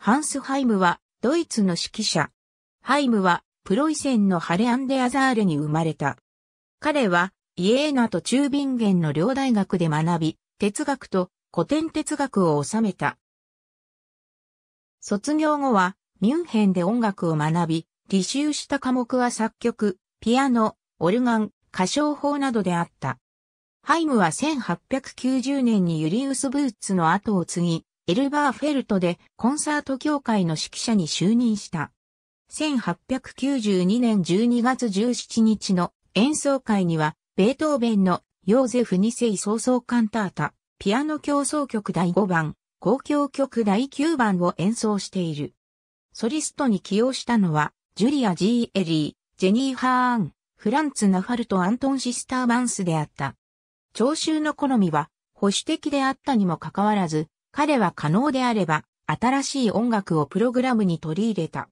ハンス・ハイムは、ドイツの指揮者。ハイムは、プロイセンのハレアンデアザールに生まれた。彼は、イエーナと中ビンゲンの両大学で学び、哲学と古典哲学を収めた。卒業後は、ミュンヘンで音楽を学び、履修した科目は作曲、ピアノ、オルガン、歌唱法などであった。ハイムは1890年にユリウス・ブーツの後を継ぎ、エルバーフェルトでコンサート協会の指揮者に就任した。1892年12月17日の演奏会には、ベートーベンのヨーゼフ2世創奏カンタータ、ピアノ協奏曲第5番、交響曲第9番を演奏している。ソリストに起用したのは、ジュリア・ジー・エリー、ジェニー・ハーン、フランツ・ナファルト・アントン・シスター・バンスであった。聴衆の好みは保守的であったにもかかわらず、彼は可能であれば、新しい音楽をプログラムに取り入れた。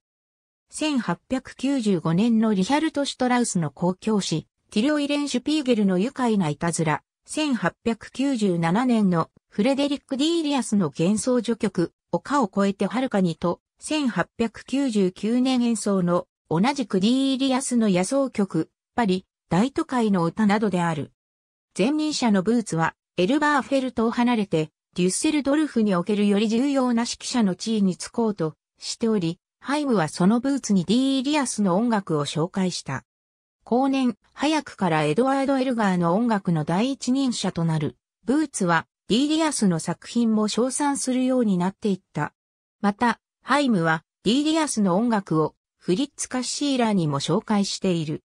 1895年のリヒャルト・シュトラウスの公共誌、ティリオイレン・シュピーゲルの愉快ないたずら、1897年のフレデリック・ディーリアスの幻想序曲、丘を越えて遥かにと、1899年演奏の同じくディーリアスの野草曲、パリ、大都会の歌などである。前任者のブーツはエルバーフェルトを離れてデュッセルドルフにおけるより重要な指揮者の地位につこうとしており、ハイムはそのブーツにディー・リアスの音楽を紹介した。後年、早くからエドワード・エルガーの音楽の第一人者となる、ブーツはディー・リアスの作品も称賛するようになっていった。また、ハイムはディー・リアスの音楽をフリッツ・カッシーラーにも紹介している。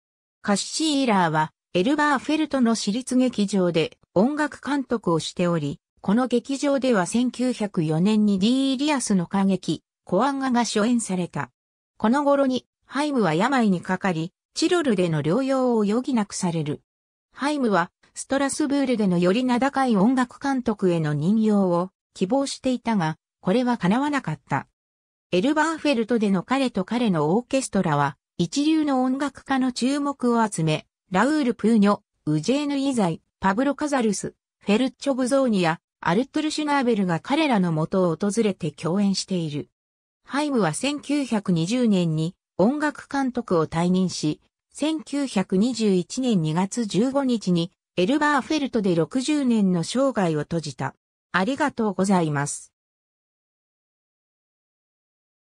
カッシーラーはエルバーフェルトの私立劇場で音楽監督をしており、この劇場では1904年に D・ リアスの歌劇、コアンガが初演された。この頃に、ハイムは病にかかり、チロルでの療養を余儀なくされる。ハイムは、ストラスブールでのより名高い音楽監督への任用を希望していたが、これは叶わなかった。エルバーフェルトでの彼と彼のオーケストラは、一流の音楽家の注目を集め、ラウール・プーニョ、ウジェーヌ・イザイ、パブロ・カザルス、フェルッチョ・ブゾーニア、アルトル・シュナーベルが彼らの元を訪れて共演している。ハイムは1920年に音楽監督を退任し、1921年2月15日にエルバーフェルトで60年の生涯を閉じた。ありがとうございます。